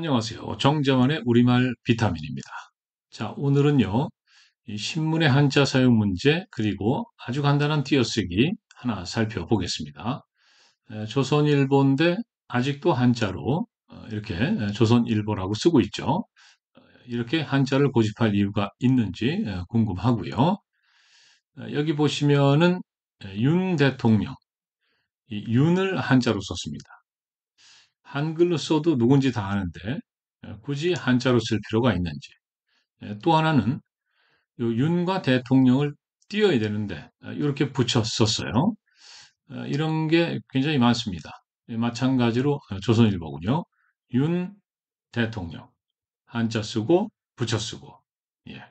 안녕하세요. 정자만의 우리말 비타민입니다. 자, 오늘은요. 신문의 한자 사용 문제 그리고 아주 간단한 띄어쓰기 하나 살펴보겠습니다. 조선일보인데 아직도 한자로 어, 이렇게 조선일보라고 쓰고 있죠. 어, 이렇게 한자를 고집할 이유가 있는지 궁금하고요. 여기 보시면은 윤 대통령, 이 윤을 한자로 썼습니다. 한글로 써도 누군지 다 아는데 예, 굳이 한자로 쓸 필요가 있는지. 예, 또 하나는 윤과 대통령을 띄어야 되는데 이렇게 아, 붙여 썼어요. 아, 이런 게 굉장히 많습니다. 예, 마찬가지로 아, 조선일보군요. 윤 대통령 한자 쓰고 붙여 쓰고 예.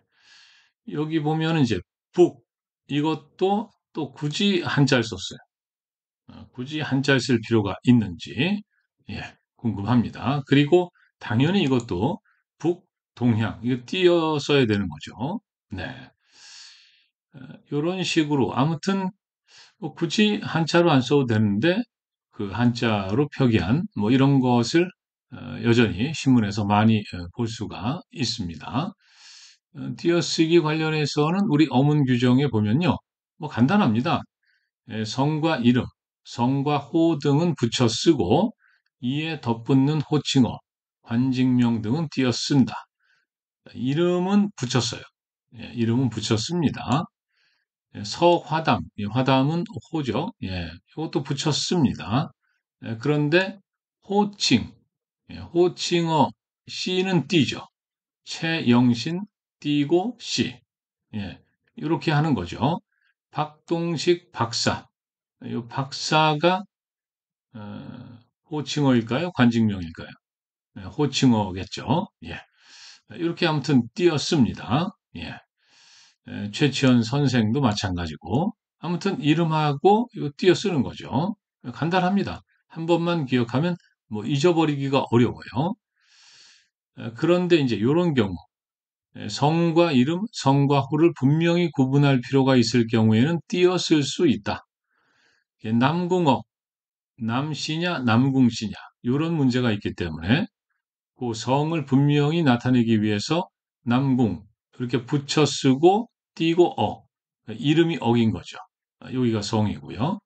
여기 보면 은 이제 북 이것도 또 굳이 한자를 썼어요. 굳이 한자를 쓸 필요가 있는지 예, 궁금합니다. 그리고 당연히 이것도 북동향, 이거 띄어 써야 되는 거죠. 네. 이런 어, 식으로 아무튼 뭐 굳이 한자로 안 써도 되는데 그 한자로 표기한 뭐 이런 것을 어, 여전히 신문에서 많이 어, 볼 수가 있습니다. 띄어쓰기 관련해서는 우리 어문 규정에 보면요. 뭐 간단합니다. 예, 성과 이름, 성과 호 등은 붙여 쓰고 이에 덧붙는 호칭어, 관직명 등은 띄어쓴다. 이름은 붙였어요. 예, 이름은 붙였습니다. 예, 서화담, 예, 화담은 호죠. 이것도 예, 붙였습니다. 예, 그런데 호칭, 예, 호칭어 씨는 띄죠. 최영신 띄고 씨. 이렇게 하는 거죠. 박동식 박사. 이 박사가 어, 호칭어일까요? 관직명일까요? 네, 호칭어겠죠. 예. 이렇게 아무튼 띄었습니다. 예. 예, 최치현 선생도 마찬가지고 아무튼 이름하고 이거 띄어 쓰는 거죠. 간단합니다. 한 번만 기억하면 뭐 잊어버리기가 어려워요. 그런데 이제 이런 경우 성과 이름, 성과 호를 분명히 구분할 필요가 있을 경우에는 띄어 쓸 수 있다. 남궁어 남씨냐 남궁씨냐 이런 문제가 있기 때문에 그 성을 분명히 나타내기 위해서 남궁 이렇게 붙여 쓰고 띄고 어 이름이 어긴 거죠. 여기가 성이고요.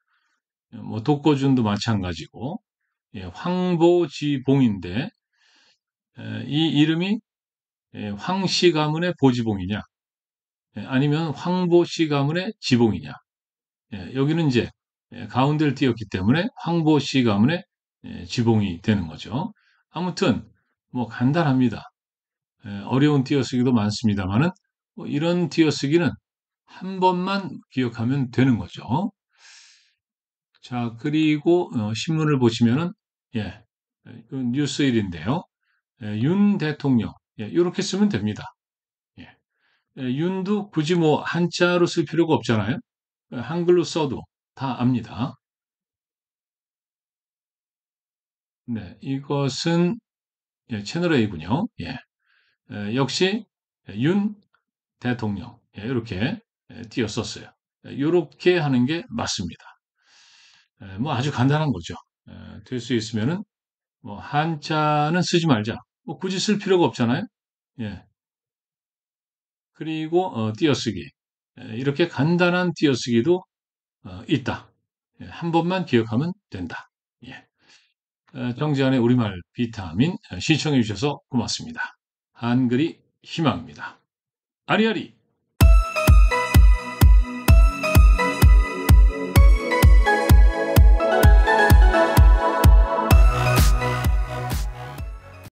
뭐 독거준도 마찬가지고 예, 황보지봉인데 에, 이 이름이 예, 황씨 가문의 보지봉이냐 예, 아니면 황보씨 가문의 지봉이냐 예, 여기는 이제 예, 가운데를 띄었기 때문에 황보시 가문의 예, 지봉이 되는 거죠. 아무튼 뭐 간단합니다. 예, 어려운 띄어쓰기도 많습니다만은 뭐 이런 띄어쓰기는 한 번만 기억하면 되는 거죠. 자 그리고 어, 신문을 보시면은 예 그 뉴스일인데요. 윤 대통령 예, 이렇게 쓰면 됩니다. 예, 윤도 굳이 뭐 한자로 쓸 필요가 없잖아요. 그 한글로 써도 다 압니다. 네, 이것은 예, 채널 A군요. 예. 예, 역시 윤 대통령 예, 이렇게 띄었었어요. 이렇게 하는 게 맞습니다. 뭐 아주 간단한 거죠. 될 수 있으면은 뭐 한자는 쓰지 말자. 뭐 굳이 쓸 필요가 없잖아요. 예. 그리고 어, 띄어쓰기 이렇게 간단한 띄어쓰기도 어, 있다. 예, 한 번만 기억하면 된다. 예. 어, 정지환의 우리말 비타민 시청해 어, 주셔서 고맙습니다. 한글이 희망입니다. 아리아리!